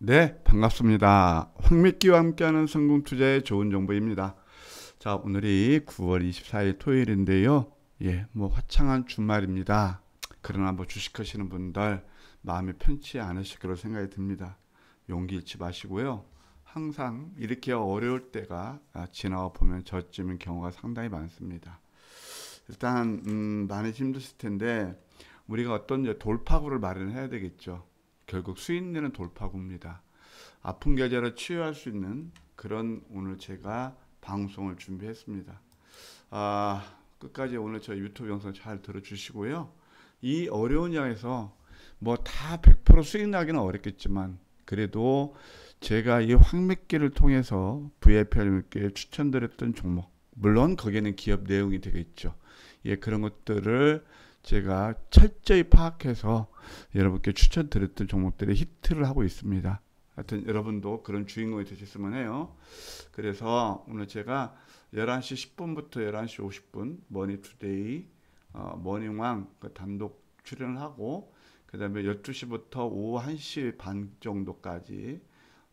네, 반갑습니다. 황미끼와 함께하는 성공 투자의 좋은 정보입니다. 자, 오늘이 9월 24일 토요일인데요. 예, 뭐 화창한 주말입니다. 그러나 뭐 주식하시는 분들 마음이 편치 않으실 거로 생각이 듭니다. 용기 잃지 마시고요. 항상 이렇게 어려울 때가 아, 지나와 보면 저쯤인 경우가 상당히 많습니다. 일단 음, 많이 힘드실 텐데 우리가 어떤 돌파구를 마련해야 되겠죠. 결국 수인되는 돌파구입니다. 아픈 계좌를 치유할 수 있는 그런 오늘 제가 방송을 준비했습니다. 아, 끝까지 오늘 저 유튜브 영상 잘 들어주시고요. 이 어려운 양에서 뭐 다 100% 수익 나기는 어렵겠지만 그래도 제가 이 황맥기를 통해서 VIP님께 추천드렸던 종목 물론 거기에는 기업 내용이 되겠죠. 예, 그런 것들을 제가 철저히 파악해서 여러분께 추천드렸던 종목들의 히트를 하고 있습니다. 하여튼 여러분도 그런 주인공이 되셨으면 해요. 그래서 오늘 제가 11시 10분부터 11시 50분 머니투데이 어, 머닝왕 그 단독 출연을 하고 그 다음에 12시부터 오후 1시 반 정도까지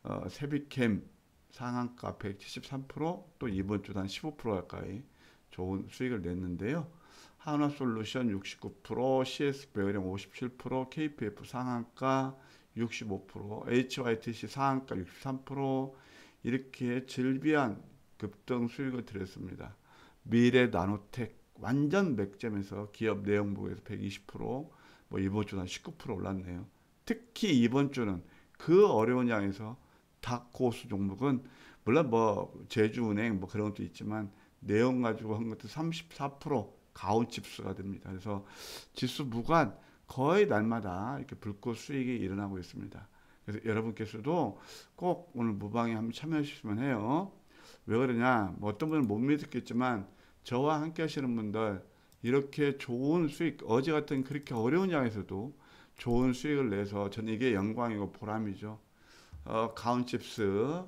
어, 세비캠 상한가 173%또 이번 주도 한15% 가까이 좋은 수익을 냈는데요. 한화솔루션 69%, CS 배어량 57%, KPF 상한가 65%, HYTC 상한가 63% 이렇게 질비한 급등 수익을 드렸습니다. 미래 나노텍 완전 맥점에서 기업 내용부에서 120%, 뭐 이번 주는 19% 올랐네요. 특히 이번 주는 그 어려운 양에서 다코스 종목은 물론 뭐 제주은행 뭐 그런 것도 있지만 내용 가지고 한 것도 34% 가온 지수가 됩니다. 그래서 지수 무관 거의 날마다 이렇게 불꽃 수익이 일어나고 있습니다. 그래서 여러분께서도 꼭 오늘 무방에 한번 참여하시면 해요. 왜 그러냐? 뭐 어떤 분은 못 믿겠지만 저와 함께 하시는 분들 이렇게 좋은 수익 어제 같은 그렇게 어려운 장에서도 좋은 수익을 내서 저는 이게 영광이고 보람이죠. 어, 가운칩스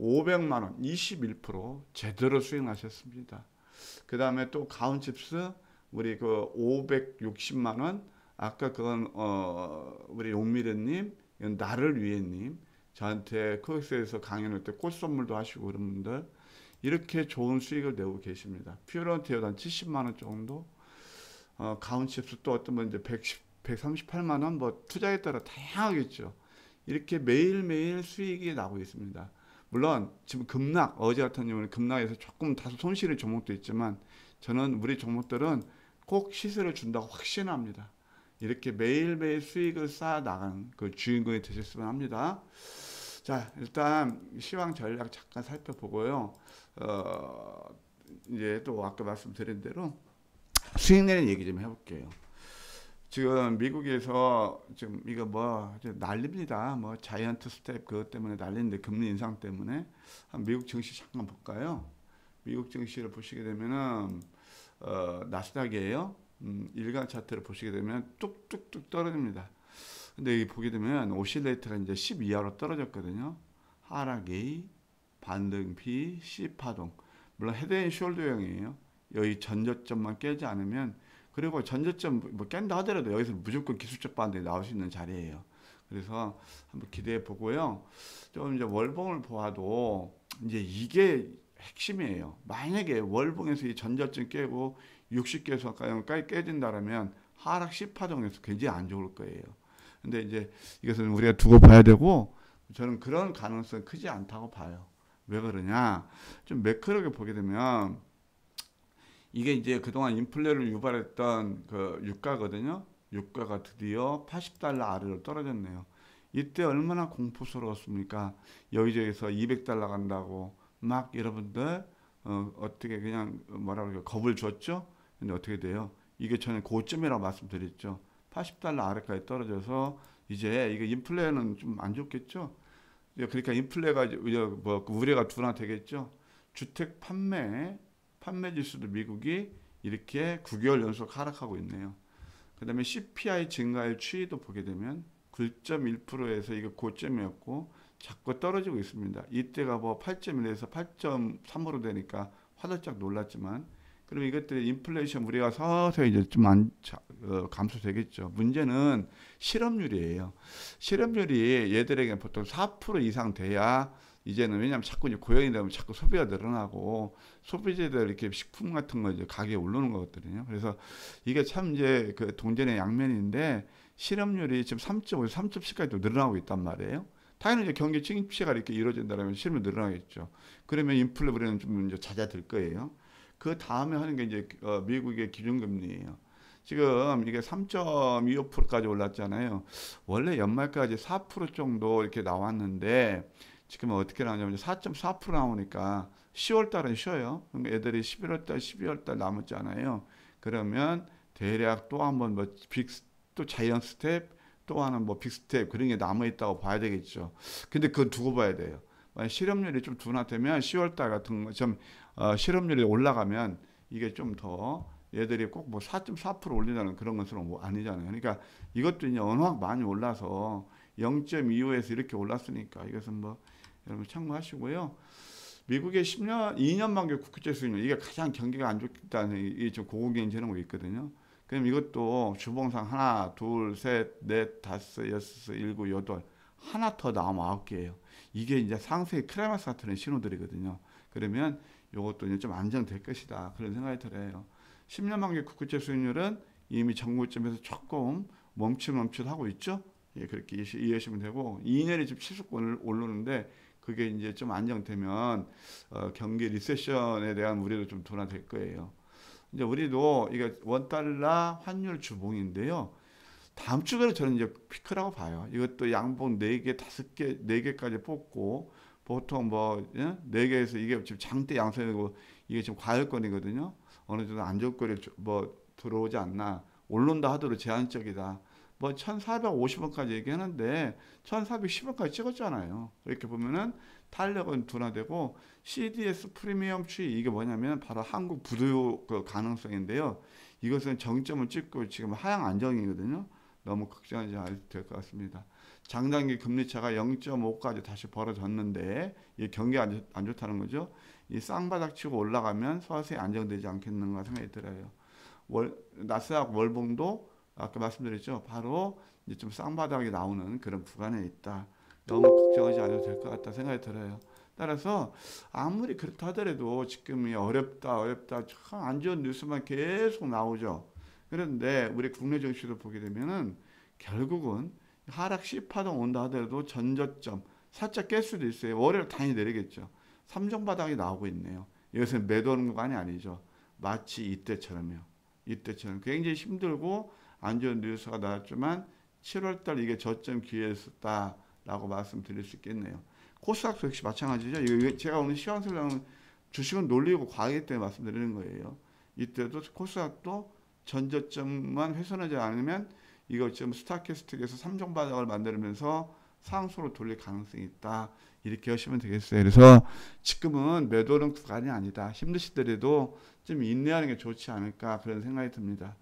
500만 원21% 제대로 수익하셨습니다. 그 다음에 또 가온칩스 우리 그 560만 원 아까 그건 어 우리 용미래님 나를 위해님 저한테 코엑스에서 강연할 때 꽃 선물도 하시고 그런 분들 이렇게 좋은 수익을 내고 계십니다. 퓨런티어단한 70만 원 정도 어, 가온칩스 또 어떤 분 이제 110 138만 원 뭐 투자에 따라 다양하겠죠. 이렇게 매일매일 수익이 나고 있습니다. 물론 지금 급락 어제 같은 경우는 급락에서 조금 다소 손실의 종목도 있지만 저는 우리 종목들은 꼭 시세를 준다고 확신합니다. 이렇게 매일매일 수익을 쌓아 나간 그 주인공이 되셨으면 합니다. 자, 일단 시황 전략 잠깐 살펴보고요. 어, 이제 또 아까 말씀드린 대로 수익 내는 얘기 좀 해볼게요. 지금 미국에서 지금 이거 뭐 난립니다. 뭐 자이언트 스텝 그것 때문에 난리인데 금리 인상 때문에 한 미국 증시 잠깐 볼까요? 미국 증시를 보시게 되면은 어, 나스닥이에요. 음, 일간 차트를 보시게 되면 뚝뚝뚝 떨어집니다. 근데 여 보게 되면 오실레이트가 이제 10하로 떨어졌거든요. 하락 A, 반등 B, C 파동. 물론 헤드 앤 숄더형이에요. 여기 전저점만 깨지 않으면 그리고 전제점 뭐 깬다 하더라도 여기서 무조건 기술적 반대 나올 수 있는 자리예요. 그래서 한번 기대해 보고요. 좀 이제 월봉을 보아도 이제 이게 핵심이에요. 만약에 월봉에서 이 전저점 깨고 60개수까지 깨진다라면 하락 10파동에서 굉장히 안 좋을 거예요. 근데 이제 이것은 우리가 두고 봐야 되고 저는 그런 가능성 크지 않다고 봐요. 왜 그러냐? 좀 매크로게 보게 되면 이게 이제 그동안 인플레를 유발했던 그 유가거든요. 유가가 드디어 80달러 아래로 떨어졌네요. 이때 얼마나 공포스러웠습니까? 여기저기서 200달러 간다고 막 여러분들 어, 어떻게 그냥 뭐라 고럴까 겁을 줬죠? 근데 어떻게 돼요? 이게 저는 고점이라고 말씀드렸죠. 80달러 아래까지 떨어져서 이제 이거 인플레는 좀 안 좋겠죠? 그러니까 인플레가 뭐 우려가 둔화되겠죠? 주택 판매 판매 지수도 미국이 이렇게 9개월 연속 하락하고 있네요. 그 다음에 CPI 증가율 추이도 보게 되면 9.1%에서 이거 고점이었고 자꾸 떨어지고 있습니다. 이때가 뭐 8.1에서 8.3으로 되니까 화들짝 놀랐지만 그럼 이것들이 인플레이션 우리가 서서히 이제 좀 안, 어, 감소되겠죠. 문제는 실업률이에요. 실업률이 얘들에게 보통 4% 이상 돼야 이제는 왜냐하면 자꾸 이제 고양이 되면 자꾸 소비가 늘어나고 소비재들 이렇게 식품 같은 거 이제 가게에 올르는 거거든요. 그래서 이게 참 이제 그 동전의 양면인데 실업률이 지금 3.5, 3.7까지도 늘어나고 있단 말이에요. 당연히 이제 경기 침체가 이렇게 이루어진다면 실업률 늘어나겠죠. 그러면 인플레 불에는 좀 이제 잦아들 거예요. 그 다음에 하는 게 이제 어, 미국의 기준금리예요. 지금 이게 3.25%까지 올랐잖아요. 원래 연말까지 4% 정도 이렇게 나왔는데 지금 어떻게 나오냐면 4.4% 나오니까 10월 달은 쉬어요. 그러니까 애들이 11월 달, 12월 달 남았잖아요. 그러면 대략 또 한번 뭐 빅, 또 자이언 스텝, 또 하는 뭐 빅스텝 그런 게 남아 있다고 봐야 되겠죠. 근데 그건 두고 봐야 돼요. 만약 실업률이 좀 둔화되면 10월 달 같은 거좀 어, 실업률이 올라가면 이게 좀 더 얘들이 꼭 뭐 4.4% 올린다는 그런 것처뭐 아니잖아요. 그러니까 이것도 이제 워낙 많이 올라서 0.25에서 이렇게 올랐으니까 이것은 뭐 여러분 참고하시고요. 미국의 10년, 2년 만기 국채 수익률 이게 가장 경기가 안 좋다는 이좀 고공개인 재는이 뭐 있거든요. 그럼 이것도 주봉상 하나, 둘, 셋, 넷, 다섯, 여섯, 일곱, 여덟 하나 더 나오면 아홉 개예요. 이게 이제 상세의 크레마스 같은 신호들이거든요. 그러면 이것도 이제 좀 안정될 것이다 그런 생각이 들어요. 10년 만기 국채 수익률은 이미 정부점에서 조금 멈칫멈칫하고 있죠. 예, 그렇게 이해하시면 되고 2년이 지금 70권을 오르는데 그게 이제 좀 안정되면 어, 경기 리세션에 대한 우려도 좀 둔화될 거예요. 이제 우리도 이게 원 달러 환율 주봉인데요. 다음 주가 저는 이제 피크라고 봐요. 이것도 양봉 4개, 5개, 4개까지 뽑고 보통 뭐 예? 네 개에서 이게 지금 장대 양성이고 이게 지금 과열권이거든요. 어느 정도 안정권이 뭐 들어오지 않나. 올론다 하더라도 제한적이다. 뭐 1450원까지 얘기하는데 1410원까지 찍었잖아요. 이렇게 보면은 탄력은 둔화되고 CDS 프리미엄 추이 이게 뭐냐면 바로 한국 부도 그 가능성인데요. 이것은 정점을 찍고 지금 하향 안정이거든요. 너무 걱정하지 않아도 될것 같습니다. 장단기 금리차가 0.5까지 다시 벌어졌는데 이 경기 안, 안 좋다는 거죠. 이 쌍바닥 치고 올라가면 서서히 안정되지 않겠는가 생각이 들어요. 월, 나스닥 월봉도 아까 말씀드렸죠. 바로 이제 좀 쌍바닥이 나오는 그런 구간에 있다. 너무 걱정하지 않아도 될 것 같다 생각이 들어요. 따라서 아무리 그렇다 하더라도 지금이 어렵다 어렵다 참 안 좋은 뉴스만 계속 나오죠. 그런데 우리 국내 정치를 보게 되면은 결국은 하락 시파동 온다 하더라도 전저점 살짝 깰 수도 있어요. 월요일 당연히 내리겠죠. 삼정바닥이 나오고 있네요. 이것은 매도하는 구간이 아니죠. 마치 이때처럼요. 이때처럼 굉장히 힘들고 안전 뉴스가 나왔지만 7월달 이게 저점 기회였다라고 말씀드릴 수 있겠네요. 코스닥도 역시 마찬가지죠. 이거 제가 오늘 시황설 나오 주식은 놀리고 과하기 때문에 말씀드리는 거예요. 이때도 코스닥도 전저점만 훼손하지 않으면 이거 지금 스타캐스틱에서 3종 바닥을 만들면서 상수로 돌릴 가능성이 있다. 이렇게 하시면 되겠어요. 그래서 지금은 매도는 구간이 아니다. 힘드시더라도 좀 인내하는 게 좋지 않을까 그런 생각이 듭니다.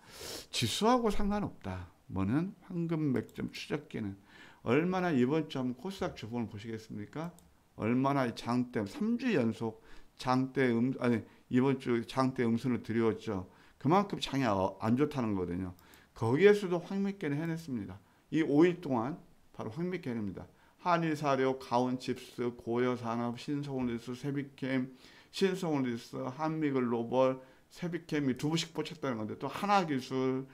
지수하고 상관없다. 뭐는 황금 맥점 추적기는 얼마나 이번 점 코스닥 주봉을 보시겠습니까? 얼마나 장대 3주 연속 장대 음 아니 이번 주 장대 음순을 드리웠죠. 그만큼 장이 어, 안 좋다는 거거든요. 거기에서도 황맥계를 해냈습니다. 이 5일 동안 바로 황맥계입니다. 한일사료, 가온칩스, 고려산업, 신성리스 세비캠, 신성리스 한미글로벌, 세비캠이 두부식 뻗쳤다는 건데 또 하나기술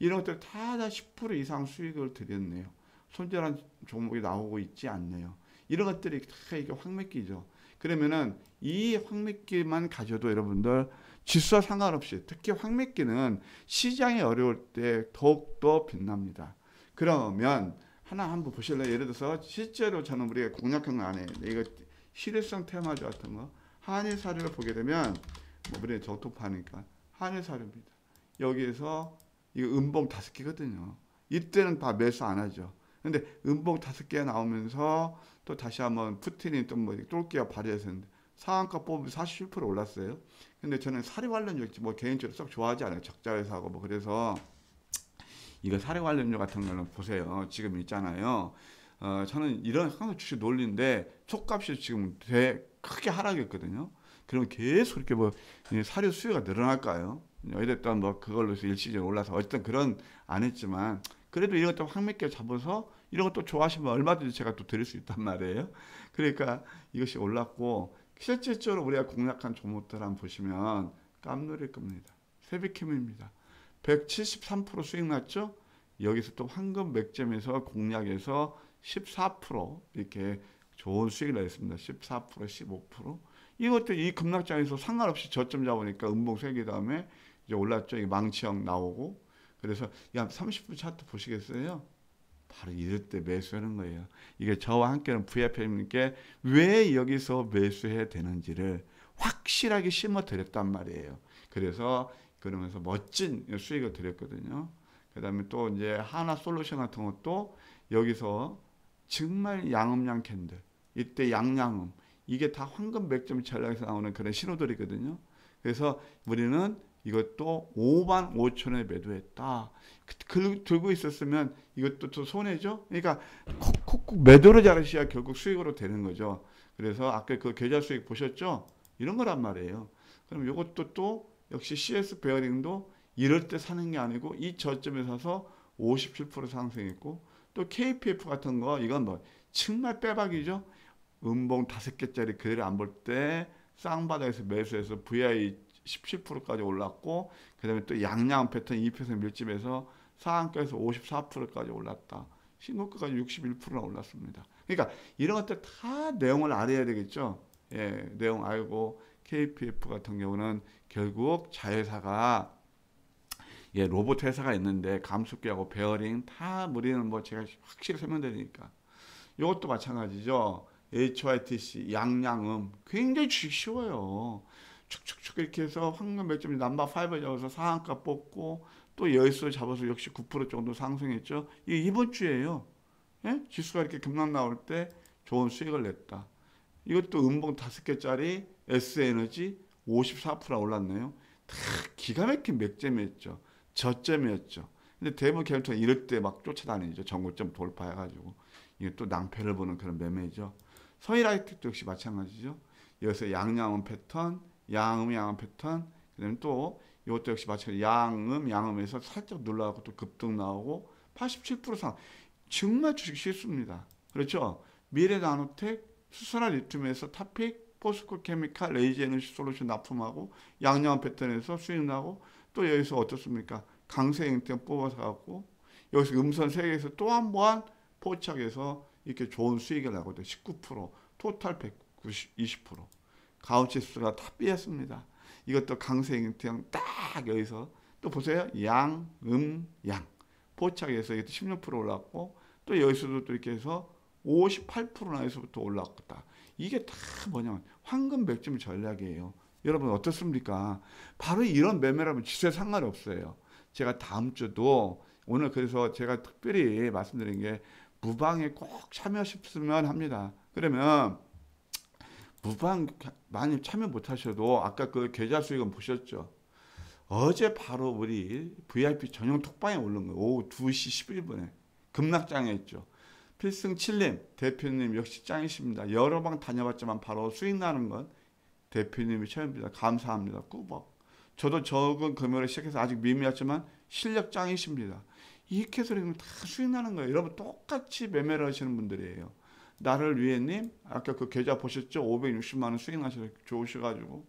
이런 것들 다다10% 이상 수익을 드렸네요. 손절한 종목이 나오고 있지 않네요. 이런 것들이 다 이게 황매기죠. 그러면은 이 황매기만 가져도 여러분들 지수와 상관없이 특히 황매기는 시장이 어려울 때 더욱더 빛납니다. 그러면 하나 한번 보실래요? 예를 들어서 실제로 저는 우리가 공략형 안에 이거 실효성 테마주 같은 거 한일 사료를 보게 되면 뭐 우리는 저토파니까 한일 사료입니다. 여기에서 이거 음봉 다섯 개거든요. 이때는 다 매수 안 하죠. 근데 음봉 다섯 개 나오면서 또 다시 한번 푸틴이 또뭐 똘끼가 발휘했었는데 상한가 뽑으면 47% 올랐어요. 근데 저는 사리 관련 적지 뭐 개인적으로 썩 좋아하지 않아요. 적자 회사하고 뭐 그래서 이거 사료관련료 같은 거는 보세요. 지금 있잖아요. 어, 저는 이런 항상 주식 논리인데 촉값이 지금 되 크게 하락했거든요. 그러면 계속 이렇게 뭐 사료 수요가 늘어날까요? 어쨌든 뭐그걸로 일시적으로 올라서 어쨌든 그런 안 했지만 그래도 이런 것도 황맥기 잡아서 이런 것도 좋아하시면 얼마든지 제가 또 드릴 수 있단 말이에요. 그러니까 이것이 올랐고 실질적으로 우리가 공략한 종목들 한번 보시면 깜놀일 겁니다. 세비캠입니다. 173% 수익 났죠? 여기서 또 황금 맥점에서 공략에서 14% 이렇게 좋은 수익을 냈습니다. 14%, 15%. 이것도 이 급락장에서 상관없이 저점 잡으니까 음봉 3개 다음에 이제 올랐죠. 이 망치형 나오고. 그래서 30분 차트 보시겠어요? 바로 이럴 때 매수하는 거예요. 이게 저와 함께는 VIP님께 왜 여기서 매수해야 되는지를 확실하게 심어 드렸단 말이에요. 그래서 그러면서 멋진 수익을 드렸거든요. 그 다음에 또 이제 하나 솔루션 같은 것도 여기서 정말 양음양 캔들, 이때 양양음, 이게 다 황금 맥점 전략에서 나오는 그런 신호들이거든요. 그래서 우리는 이것도 5만 5천에 매도했다. 그, 그, 들고 있었으면 이것도 또 손해죠. 그러니까 콕콕콕 매도를 잘하셔야 결국 수익으로 되는 거죠. 그래서 아까 그 계좌 수익 보셨죠? 이런 거란 말이에요. 그럼 이것도 또 역시 CS 베어링도 이럴 때 사는 게 아니고 이 저점에 사서 57% 상승했고 또 KPF 같은 거 이건 뭐 정말 빼박이죠. 음봉 다섯 개짜리 그대로 안 볼 때 쌍바닥에서 매수해서 VI 17%까지 올랐고 그다음에 또 양양 패턴 2%밀집해서 상한가에서 54%까지 올랐다. 신고가까지 61%나 올랐습니다. 그러니까 이런 것들 다 내용을 알아야 되겠죠. 예, 내용 알고 KPF 같은 경우는 결국 자회사가 예, 로봇 회사가 있는데 감속기하고 베어링 다무리는뭐 제가 확실히 설명드리니까 이것도 마찬가지죠. HYTC 양양음 굉장히 주식 쉬워요. 축축축 이렇게 해서 황금 몇점 남바 5에 잡아서 상한가 뽑고 또 여의수 잡아서 역시 9% 정도 상승했죠. 이게 이번 주예요. 예? 지수가 이렇게 급락 나올 때 좋은 수익을 냈다. 이것도 음봉 다섯 개짜리 S에너지 54% 올랐네요. 다 기가 막힌 맥점이었죠. 저점이었죠. 근데 대부분 계열사가 이럴 때 막 쫓아다니죠. 전고점 돌파해가지고. 이게 또 낭패를 보는 그런 매매죠. 서일아이트 역시 마찬가지죠. 여기서 양양음 패턴, 양음 양음 패턴, 그 다음에 또 이것도 역시 마찬가지 양음 양음에서 살짝 눌러가고또 급등 나오고 87% 상. 정말 주식 실수입니다. 그렇죠? 미래 나노텍, 수소나 리튬에서 타픽, 포스코 케미칼, 레이지 에너지 솔루션 납품하고 양념 패턴에서 수입하고 또 여기서 어떻습니까? 강세 행태 뽑아서 갖고 여기서 음선 세계에서 또 한 번 포착해서 이렇게 좋은 수익을 나고 돼요. 19% 토탈 190, 20% 가우치수가 다 삐었습니다. 이것도 강세 행태형 딱 여기서 또 보세요. 양, 음, 양. 포착해서 이것도 16% 올랐고 또 여기서도 또 이렇게 해서 58%나에서부터 올라왔다. 이게 다 뭐냐면 황금 백점 전략이에요. 여러분 어떻습니까? 바로 이런 매매라면 지세 상관이 없어요. 제가 다음 주도 오늘 그래서 제가 특별히 말씀드린 게 무방에 꼭 참여하셨으면 합니다. 그러면 무방 많이 참여 못 하셔도 아까 그 계좌 수익은 보셨죠? 어제 바로 우리 VIP 전용 톡방에 올른 거예요. 오후 2시 11분에 급락장에 있죠. 필승 칠님 대표님 역시 짱이십니다. 여러 방 다녀봤지만 바로 수익 나는 건 대표님이 처음입니다. 감사합니다. 꾸벅. 저도 적은 금요일에 시작해서 아직 미미하지만 실력 짱이십니다. 이렇게 해서 다 수익 나는 거예요. 여러분 똑같이 매매를 하시는 분들이에요. 나를 위해님 아까 그 계좌 보셨죠? 560만 원 수익 나셔서 좋으셔가지고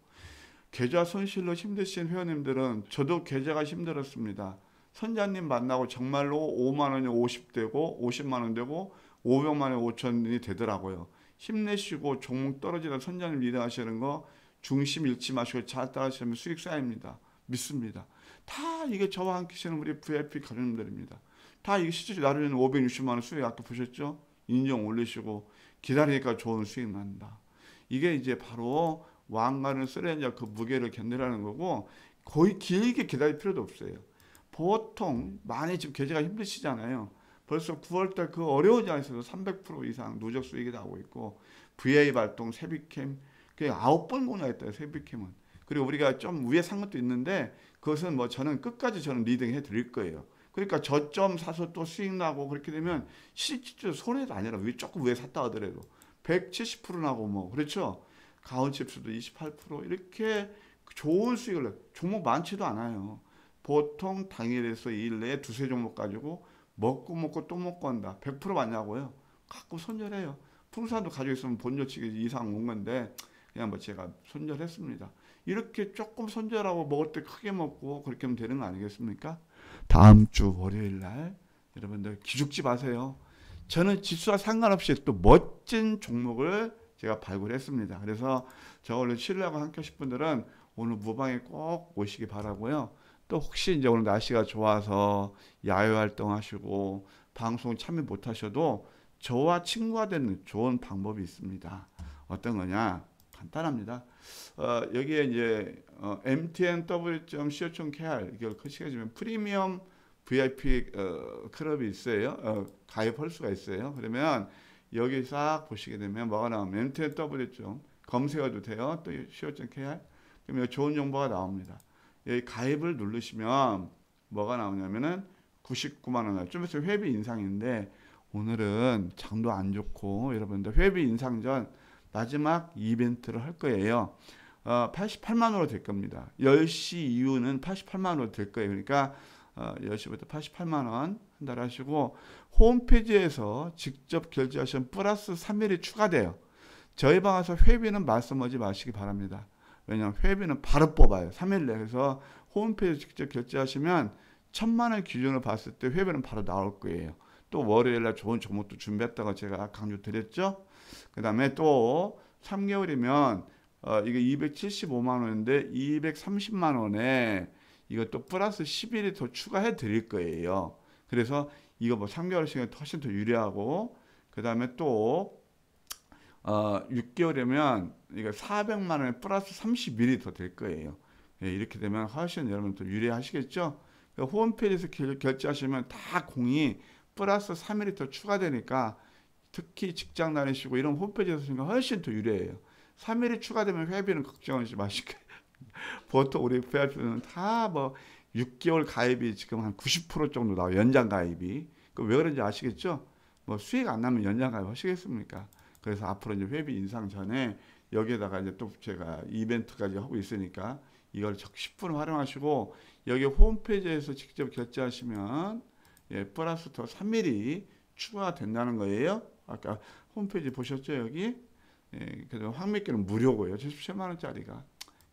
계좌 손실로 힘드신 회원님들은 저도 계좌가 힘들었습니다. 선자님 만나고 정말로 5만 원이 5 0되고 50만 원 되고 500만 원에 5천 원이 되더라고요. 힘내시고 종목 떨어지는 선자님 리드하시는 거 중심 잃지 마시고 잘 따라하시면 수익 쌓입니다. 믿습니다. 다 이게 저와 함께 시는 우리 VIP 가족님들입니다. 다 이게 실제 나르는 560만 원 수익 아까 보셨죠? 인정 올리시고 기다리니까 좋은 수익 난다. 이게 이제 바로 왕관을 쓰려니그 무게를 견디라는 거고 거의 길게 기다릴 필요도 없어요. 보통 많이 지금 계좌가 힘드시잖아요. 벌써 9월달 그 어려운 장에서도 300% 이상 누적 수익이 나오고 있고 VA 발동, 세비캠 그게 9번 공략했다 세비캠은. 그리고 우리가 좀 위에 산 것도 있는데 그것은 뭐 저는 끝까지 저는 리딩해 드릴 거예요. 그러니까 저점 사서 또 수익 나고 그렇게 되면 실질적으로 손해가 아니라 위 조금 위에 샀다 하더라도 170% 나고 뭐 그렇죠. 가온 칩스도 28% 이렇게 좋은 수익을 종목 많지도 않아요. 보통 당일에서 이일 내에 두세 종목 가지고 먹고 먹고 또 먹고 한다. 100% 맞냐고요? 갖고 손절해요. 풍산도 가지고 있으면 본조치기 이상 온 건데 그냥 뭐 제가 손절했습니다. 이렇게 조금 손절하고 먹을 때 크게 먹고 그렇게 하면 되는 거 아니겠습니까? 다음 주 월요일 날 여러분들 기죽지 마세요. 저는 지수와 상관없이 또 멋진 종목을 제가 발굴했습니다. 그래서 저 원래 신뢰하고 함께 하실 분들은 오늘 무방에 꼭 오시기 바라고요. 또 혹시 이제 오늘 날씨가 좋아서 야외 활동하시고 방송 참여 못하셔도 저와 친구가 되는 좋은 방법이 있습니다. 어떤 거냐? 간단합니다. 어, 여기에 이제 어, mtnw.co.kr 이걸 클릭해주면 프리미엄 VIP 어, 클럽이 있어요. 어, 가입할 수가 있어요. 그러면 여기 싹 보시게 되면 뭐가 나오면 mtnw. 검색해도 돼요. 또 co.kr 그러면 좋은 정보가 나옵니다. 여기 가입을 누르시면 뭐가 나오냐면은 99만 원. 좀 있으면 회비 인상인데 오늘은 장도 안 좋고 여러분들 회비 인상 전 마지막 이벤트를 할 거예요. 어, 88만 원으로 될 겁니다. 10시 이후는 88만 원으로 될 거예요. 그러니까 어, 10시부터 88만 원한 달 하시고 홈페이지에서 직접 결제하시면 플러스 3일이 추가돼요. 저희 방에서 회비는 말씀하지 마시기 바랍니다. 왜냐하면 회비는 바로 뽑아요. 3일 내에서 홈페이지 직접 결제하시면 천만 원 기준으로 봤을 때 회비는 바로 나올 거예요. 또 월요일 날 좋은 종목도 준비했다고 제가 강조 드렸죠. 그 다음에 또 3개월이면 어, 이게 275만 원인데 230만 원에 이것도 플러스 10일이 더 추가해 드릴 거예요. 그래서 이거 뭐 3개월씩은 훨씬 더 유리하고 그 다음에 또 어, 6개월이면 이거 400만 원에 플러스 30ml 더될 거예요. 예, 이렇게 되면 훨씬 여러분들 유리하시겠죠? 그러니까 홈페이지에서 결, 결제하시면 다 공이 플러스 3ml 추가되니까 특히 직장 다니시고 이런 홈페이지에서 하시니 훨씬 더 유리해요. 3ml 추가되면 회비는 걱정하지 마시고 보통 우리 회비는 다뭐 6개월 가입이 지금 한 90% 정도 나와요. 연장 가입이. 그왜 그런지 아시겠죠? 뭐 수익 안 나면 연장 가입 하시겠습니까? 그래서 앞으로 이제 회비 인상 전에 여기에다가 이제 또 제가 이벤트까지 하고 있으니까 이걸 적십분 활용하시고 여기 홈페이지에서 직접 결제하시면 예, 플러스 더 3mm 추가된다는 거예요. 아까 홈페이지 보셨죠 여기? 예, 그래서 황매기는 무료고요. 77만 원짜리가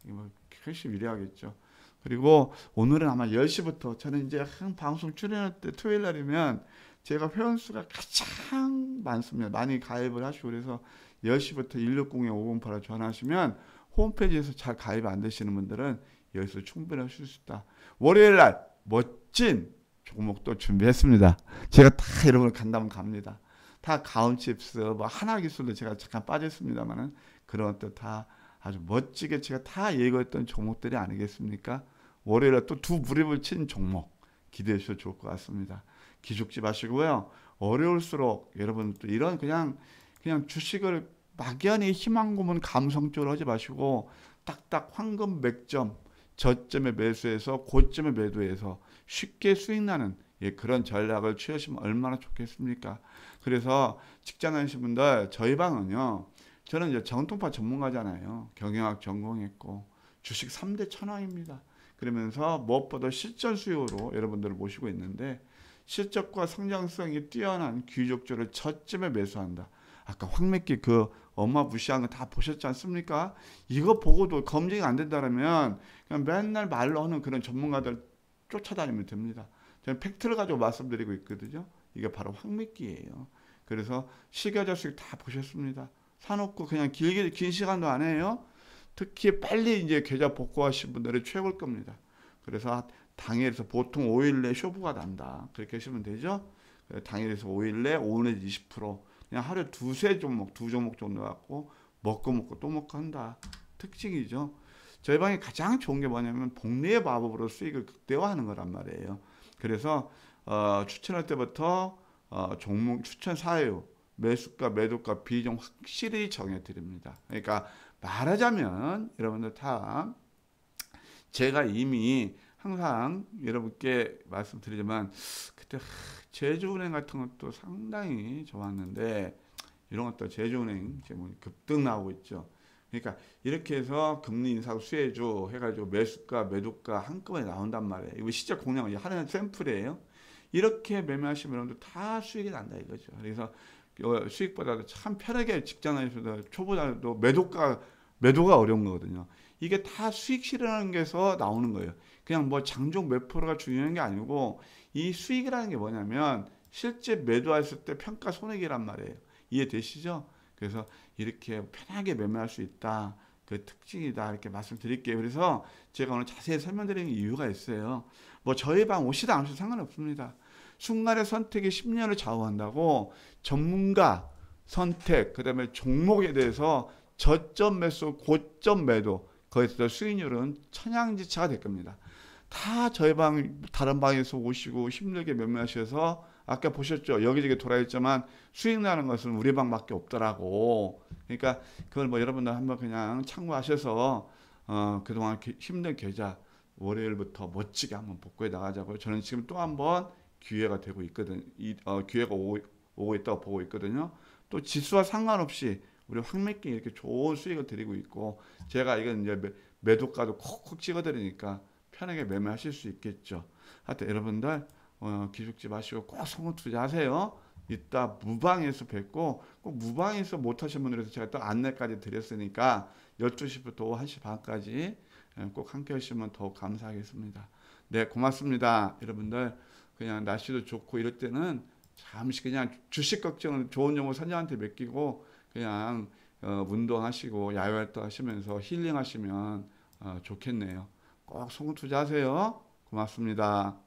이거 뭐 훨씬 유리하겠죠. 그리고 오늘은 아마 10시부터 저는 이제 한 방송 출연할 때 토요일 날이면 제가 회원수가 가장 많습니다. 많이 가입을 하시고 그래서 10시부터 160에 5 0 8을 전화하시면 홈페이지에서 잘 가입 안 되시는 분들은 여기서 충분히 하실 수 있다. 월요일 날 멋진 종목도 준비했습니다. 제가 다 여러분 간다면 갑니다. 다가운칩스뭐 하나 기술도 제가 잠깐 빠졌습니다만은 그런 것도 다 아주 멋지게 제가 다 예고했던 종목들이 아니겠습니까? 월요일에 또 두 무릎을 친 종목 기대해 주셔도 좋을 것 같습니다. 기죽지 마시고요. 어려울수록 여러분들 이런 그냥 그냥 주식을 막연히 희망 고문 감성적으로 하지 마시고 딱딱 황금 맥점 저점에 매수해서 고점에 매도해서 쉽게 수익 나는 예, 그런 전략을 취하시면 얼마나 좋겠습니까? 그래서 직장 하신 분들 저희 방은요. 저는 이제 정통파 전문가잖아요. 경영학 전공했고 주식 3대 천왕입니다. 그러면서 무엇보다 실전 수요로 여러분들을 모시고 있는데 실적과 성장성이 뛰어난 귀족조를 저점에 매수한다. 아까 황맥기 그 엄마 무시한 거 다 보셨지 않습니까? 이거 보고도 검증이 안 된다면 그냥 맨날 말로 하는 그런 전문가들 쫓아다니면 됩니다. 저는 팩트를 가지고 말씀드리고 있거든요. 이게 바로 황맥기예요. 그래서 식여자식 다 보셨습니다. 사놓고 그냥 길게 긴 시간도 안 해요. 특히 빨리 이제 계좌 복구하신 분들은 최고일 겁니다. 그래서 당일에서 보통 5일 내 쇼부가 난다. 그렇게 하시면 되죠. 그 당일에서 5일 내 5에서 20% 그냥 하루 에 두세 종목, 두 종목 정도 갖고 먹고 먹고 또 먹고 한다. 특징이죠. 저희 방에 가장 좋은 게 뭐냐면 복리의 마법으로 수익을 극대화하는 거란 말이에요. 그래서 어, 추천할 때부터 어, 종목 추천 사유, 매수가, 매도가, 비중 확실히 정해드립니다. 그러니까 말하자면 여러분들 다 제가 이미 항상 여러분께 말씀드리지만 그때 제주은행 같은 것도 상당히 좋았는데 이런 것도 제주은행 지금 급등 나오고 있죠. 그러니까 이렇게 해서 금리 인상 수혜주 해가지고 매수가 매도가 한꺼번에 나온단 말이에요. 이거 시적 공략 하는 샘플이에요. 이렇게 매매하시면 여러분들 다 수익이 난다 이거죠. 그래서 수익보다도 참 편하게 직장에서 초보자도 매도가 매도가 어려운 거거든요. 이게 다 수익 실현하는 게서 나오는 거예요. 그냥 뭐 장종 몇 프로가 중요한 게 아니고 이 수익이라는 게 뭐냐면 실제 매도했을 때 평가 손익이란 말이에요. 이해되시죠? 그래서 이렇게 편하게 매매할 수 있다. 그 특징이다 이렇게 말씀드릴게요. 그래서 제가 오늘 자세히 설명드리는 이유가 있어요. 뭐 저희 방 오시다 안 오셔도 상관없습니다. 순간의 선택이 10년을 좌우한다고 전문가 선택 그다음에 종목에 대해서 저점 매수 고점 매도 거기서 수익률은 천양지차가 될 겁니다. 다 저희 방 다른 방에서 오시고 힘들게 몇몇하셔서 아까 보셨죠 여기저기 돌아있지만 수익 나는 것은 우리 방밖에 없더라고 그러니까 그걸 뭐 여러분들 한번 그냥 참고하셔서 어, 그동안 힘든 계좌 월요일부터 멋지게 한번 복구해 나가자고요 저는 지금 또 한번 기회가 되고 있거든 이, 어, 기회가 오, 오고 있다고 보고 있거든요 또 지수와 상관없이 우리 황맥기 이렇게 좋은 수익을 드리고 있고 제가 이건 이제 매, 매도가도 콕콕 찍어드리니까 편하게 매매하실 수 있겠죠. 하여튼 여러분들 어, 기죽지 마시고 꼭 성공 투자하세요. 이따 무방에서 뵙고 꼭 무방에서 못하신 분들에서 제가 또 안내까지 드렸으니까 12시부터 1시 반까지 예, 꼭 함께 하시면 더욱 감사하겠습니다. 네 고맙습니다. 여러분들 그냥 날씨도 좋고 이럴 때는 잠시 그냥 주식 걱정은 좋은 정보 선녀한테 맡기고 그냥 어, 운동하시고 야외 활동하시면서 힐링하시면 어, 좋겠네요. 꼭 송투자하세요. 고맙습니다.